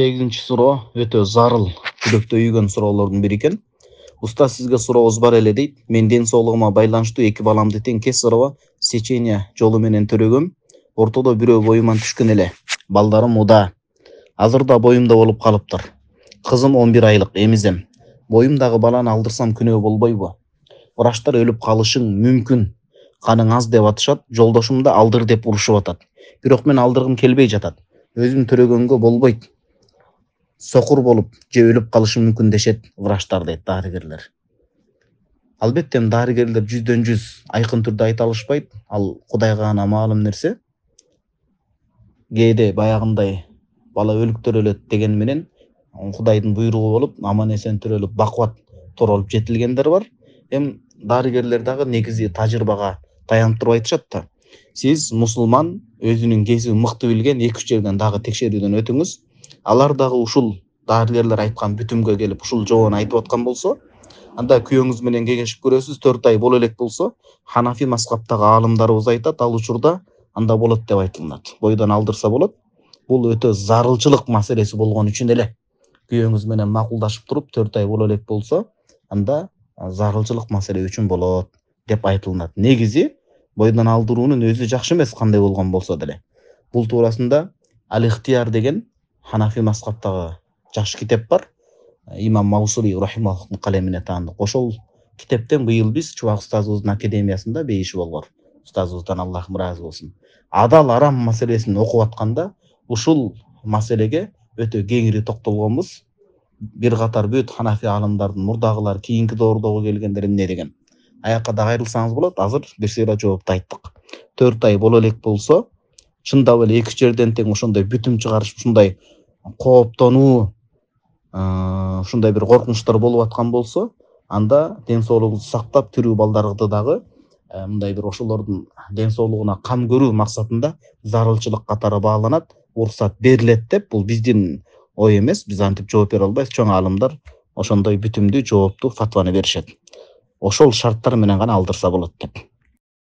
сегизинчи сұрау өте зарыл жүрөктө үйгөн суроолордун бірі екен уста сізге сурообуз бар эле дейді мен ден соолугума байланыштуу эки баламды теңкес сырба сечение жолу менен төрөгөм ортодо бирөө боюман түшкөн эле балдарым ода азыр да болып болуп калыптыр кызым он бир айлык эмизем боюмдагы баланы алдырсам күнөө болбойбу врачтар өлүп калышың мүмкүн каның аз деп атышат жолдошум да алдыр деп урушуп атат бирок мен алдыргым келбей жатат өзүм төрөгөнгө болбойт соқыр болып же өлүп калышы мүмкүн дешет врачтар дейт дарыгерлер албетте эми дарыгерлер жүздөн жүз айкын түрдө айта алышпайт ал кудайга гана маалым нерсе кээде баягындай бала өлүктөр төрөлөт деген менен кудайдын буйругу болуп аман эсен төрөлүп бакубат торолуп жетилгендер бар эми дарыгерлер дагы негизи тажрыйбага таянып туруп айтышат да сиз мусулман өзүнүн кесибин мыкты билген эки үч жерден дагы текшерүүдөн өтүңүз алар дагы ушул дарыгерлер айткан бүтүмгө келип ушул жобону айтып аткан болсо анда күйөөңүз менен кеңешип көрөсүз төрт ай боло элек болсо ханафи мазхабтагы аалымдарыбыз айтат ал учурда анда болот деп айтылынат бойдон алдырса болот бул өтө зарылчылык маселеси болгон үчүн эле күйөөңүз менен макулдашып туруп төрт ай боло элек болсо анда зарылчылык маселе үчүн болот деп айтылынат негизи бойдон алдыруунун өзү жакшы эмес кандай болгон болсо деле бул туурасында ал деген ханафи масхабтагы жақсы китеп бар э, имам маусури рахималлахтың қалеміне таандык ошол китептен быйыл биз чубак ұстазыбыздын академиясында бейиши болгор ұстазыбыздан аллахым ыраазы болсун адал арам маселесин окуп атканда ушул маселеге өтө кеңири токтолгонбуз бир катар бүт ханафи аалымдардын мурдагылар кийинки доордогу келгендер эмне деген аяка дагы айрылсаңыз болот азыр бир сыйра жоопту айттык төрт ай боло элек болсо чындап эле эки жерден тең ошондой бүтүм чыгарыш ушундай кооптонуу ушундай бир коркунучтар болуп аткан болсо анда ден соолугубузду сактап тирүү балдарды дагы э, мындай бир ошолордун ден соолугуна кам көрүү максатында зарылчылык катары бааланат уруксат берилет деп бул биздин ой эмес биз антип жооп бере албайбыз чоң аалымдар ошондой бүтүмдүү жоопту фатваны беришет ошол шарттар менен гана алдырса болот деп